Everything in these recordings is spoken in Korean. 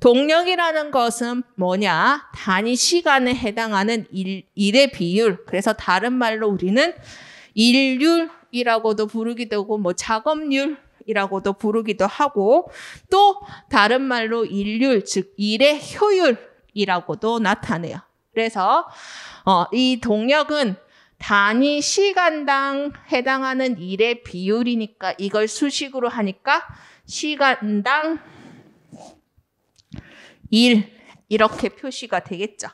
동력이라는 것은 뭐냐? 단위 시간에 해당하는 일, 일의 비율. 그래서 다른 말로 우리는 일률이라고도 부르기도 하고 뭐 작업률 이라고도 부르기도 하고 또 다른 말로 일률 즉 일의 효율이라고도 나타내요. 그래서 어, 이 동력은 단위 시간당 해당하는 일의 비율이니까 이걸 수식으로 하니까 시간당 일 이렇게 표시가 되겠죠.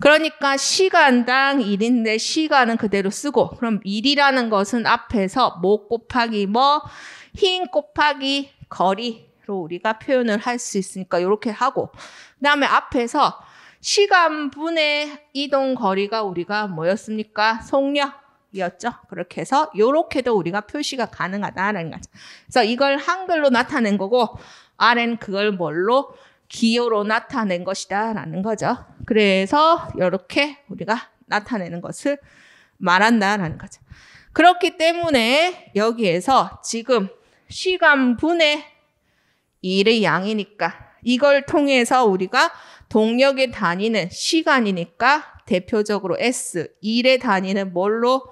그러니까 시간당 일인데 시간은 그대로 쓰고 그럼 일이라는 것은 앞에서 뭐 곱하기 뭐흰 곱하기 거리로 우리가 표현을 할 수 있으니까 이렇게 하고 그다음에 앞에서 시간분의 이동 거리가 우리가 뭐였습니까? 속력 이었죠. 그렇게 해서 이렇게도 우리가 표시가 가능하다라는 거죠. 그래서 이걸 한글로 나타낸 거고 아래는 그걸 뭘로 기호로 나타낸 것이다라는 거죠. 그래서 이렇게 우리가 나타내는 것을 말한다라는 거죠. 그렇기 때문에 여기에서 지금 시간분의 일의 양이니까 이걸 통해서 우리가 동력에 다니는 시간이니까 대표적으로 S, 일에 다니는 뭘로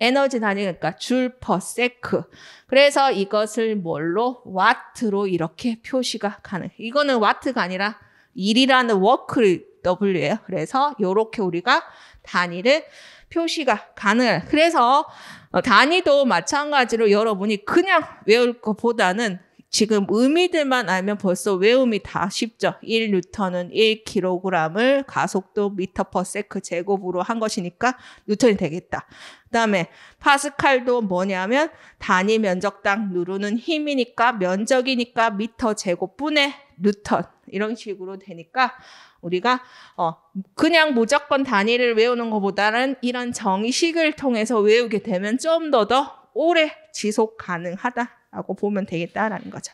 에너지 단위니까 그러니까 줄퍼 세크. 그래서 이것을 뭘로 와트로 이렇게 표시가 가능. 이거는 와트가 아니라 일이라는 워크를 W예요. 그래서 이렇게 우리가 단위를 표시가 가능. 해 그래서 어, 단위도 마찬가지로 여러분이 그냥 외울 것보다는 지금 의미들만 알면 벌써 외움이 다 쉽죠. 1뉴턴은 1kg을 가속도 미터 퍼 세크 제곱으로 한 것이니까 뉴턴이 되겠다. 그다음에 파스칼도 뭐냐면 단위 면적당 누르는 힘이니까 면적이니까 미터 제곱분의 뉴턴 이런 식으로 되니까 우리가 어 그냥 무조건 단위를 외우는 것보다는 이런 정의식을 통해서 외우게 되면 좀 더더 더 오래 지속 가능하다 라고 보면 되겠다라는 거죠.